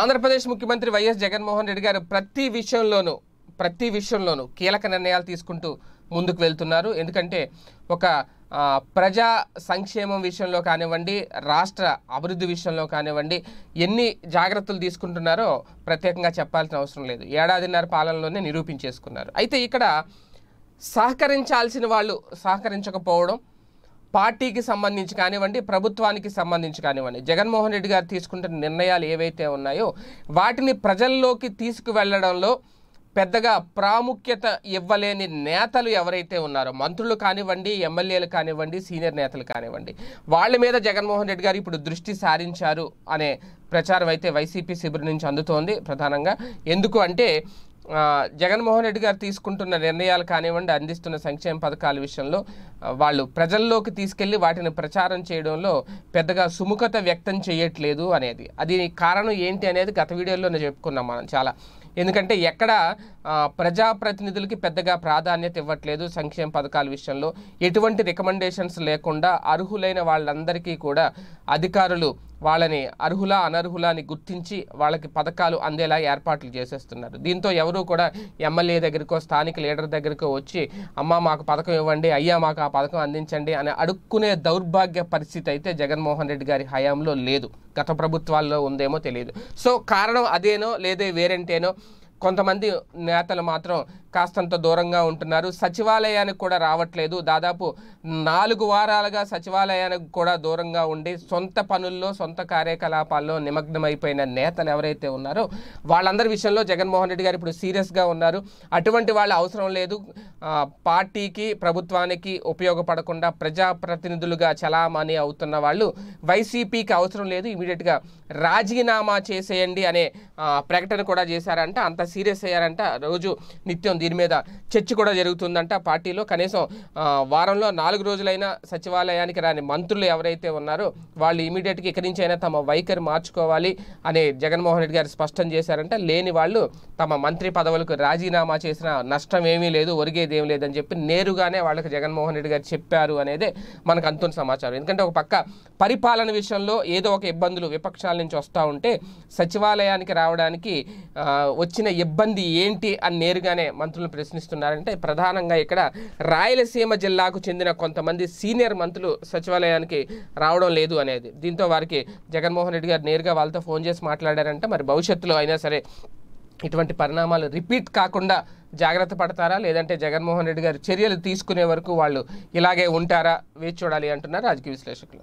ఆంధ్రప్రదేశ్ ముఖ్యమంత్రి వైఎస్ జగన్మోహన్ రెడ్డి గారు ప్రతి విషయంలోనూ ప్రతి విషయంలోనూ కీలక నిర్ణయాలు తీసుకుంటూ ముందుకు వెళ్తున్నారు ఎందుకంటే ఒక ప్రజా సంక్షేమం విషయంలో కానివ్వండి రాష్ట్ర అభివృద్ధి విషయంలో కానివ్వండి ఎన్ని జాగ్రత్తలు తీసుకుంటున్నారో ప్రత్యేకంగా చెప్పాల్సిన అవసరం లేదు ఏడాదిన్నర పాలనలోనే నిరూపించేసుకున్నారు అయితే ఇక్కడ సహకరించాల్సిన వాళ్ళు సహకరించకపోవడం పార్టీకి సంబంధించి కానివ్వండి ప్రభుత్వానికి సంబంధించి కానివ్వండి జగన్మోహన్ రెడ్డి గారు తీసుకుంటున్న నిర్ణయాలు ఏవైతే ఉన్నాయో వాటిని ప్రజల్లోకి తీసుకువెళ్లడంలో పెద్దగా ప్రాముఖ్యత ఇవ్వలేని నేతలు ఎవరైతే ఉన్నారో మంత్రులు కానివ్వండి ఎమ్మెల్యేలు కానివ్వండి సీనియర్ నేతలు కానివ్వండి వాళ్ళ మీద జగన్మోహన్ రెడ్డి గారు ఇప్పుడు దృష్టి సారించారు అనే ప్రచారం అయితే వైసీపీ శిబిరం నుంచి అందుతోంది ప్రధానంగా ఎందుకు అంటే జగన్మోహన్ రెడ్డి గారు తీసుకుంటున్న నిర్ణయాలు కానివ్వండి అందిస్తున్న సంక్షేమ పథకాల విషయంలో వాళ్ళు ప్రజల్లోకి తీసుకెళ్లి వాటిని ప్రచారం చేయడంలో పెద్దగా సుముఖత వ్యక్తం చేయట్లేదు అనేది అది కారణం ఏంటి అనేది గత వీడియోలో చెప్పుకున్నాం మనం చాలా ఎందుకంటే ఎక్కడ ప్రజాప్రతినిధులకి పెద్దగా ప్రాధాన్యత ఇవ్వట్లేదు సంక్షేమ పథకాల విషయంలో ఎటువంటి రికమెండేషన్స్ లేకుండా అర్హులైన వాళ్ళందరికీ కూడా అధికారులు వాళ్ళని అర్హుల అనర్హుల అని గుర్తించి వాళ్ళకి పథకాలు అందేలా ఏర్పాట్లు చేసేస్తున్నారు దీంతో ఎవరూ కూడా ఎమ్మెల్యే దగ్గరకో స్థానిక లీడర్ దగ్గరకో వచ్చి అమ్మ మాకు పథకం ఇవ్వండి అయ్యా మాకు ఆ పథకం అందించండి అని అడుక్కునే దౌర్భాగ్య పరిస్థితి అయితే జగన్మోహన్ రెడ్డి గారి హయాంలో లేదు గత ప్రభుత్వాల్లో ఉందేమో తెలియదు సో కారణం అదేనో లేదే వేరంటేనో కొంతమంది నేతలు మాత్రం కాస్తంత దూరంగా ఉంటున్నారు సచివాలయానికి కూడా రావట్లేదు దాదాపు నాలుగు వారాలుగా సచివాలయానికి కూడా దూరంగా ఉండి సొంత పనుల్లో సొంత కార్యకలాపాల్లో నిమగ్నమైపోయిన నేతలు ఎవరైతే ఉన్నారో వాళ్ళందరి విషయంలో జగన్మోహన్ రెడ్డి గారు ఇప్పుడు సీరియస్గా ఉన్నారు అటువంటి వాళ్ళు అవసరం లేదు పార్టీకి ప్రభుత్వానికి ఉపయోగపడకుండా ప్రజాప్రతినిధులుగా చలామణి అవుతున్న వాళ్ళు వైసీపీకి అవసరం లేదు ఇమీడియట్గా రాజీనామా చేసేయండి అనే ప్రకటన కూడా చేశారంట అంత సీరియస్ అయ్యారంట రోజు నిత్యం దీని మీద చర్చ కూడా జరుగుతుందంట పార్టీలో కనీసం వారంలో నాలుగు రోజులైనా సచివాలయానికి రాని మంత్రులు ఎవరైతే ఉన్నారో వాళ్ళు ఇమీడియట్గా ఇక్కడి నుంచి అయినా తమ వైఖరి మార్చుకోవాలి అని జగన్మోహన్ రెడ్డి గారు స్పష్టం చేశారంట లేని వాళ్ళు తమ మంత్రి పదవులకు రాజీనామా చేసిన నష్టం ఏమీ లేదు ఒరిగేది ఏమి లేదని చెప్పి నేరుగానే వాళ్ళకి జగన్మోహన్ రెడ్డి గారు చెప్పారు అనేదే మనకు అంతున్న సమాచారం ఎందుకంటే ఒక పక్క పరిపాలన విషయంలో ఏదో ఒక ఇబ్బందులు విపక్షాల నుంచి వస్తూ ఉంటే సచివాలయానికి రావడానికి వచ్చిన ఇబ్బంది ఏంటి అని నేరుగానే మంత్రి మంత్రులు ప్రశ్నిస్తున్నారంటే ప్రధానంగా ఇక్కడ రాయలసీమ జిల్లాకు చెందిన కొంతమంది సీనియర్ మంత్రులు సచివాలయానికి రావడం లేదు అనేది దీంతో వారికి జగన్మోహన్ రెడ్డి గారు నేరుగా వాళ్ళతో ఫోన్ చేసి మాట్లాడారంటే మరి భవిష్యత్తులో అయినా సరే ఇటువంటి పరిణామాలు రిపీట్ కాకుండా జాగ్రత్త పడతారా లేదంటే జగన్మోహన్ రెడ్డి గారు చర్యలు తీసుకునే వరకు వాళ్ళు ఇలాగే ఉంటారా వేచి చూడాలి అంటున్నారు రాజకీయ విశ్లేషకులు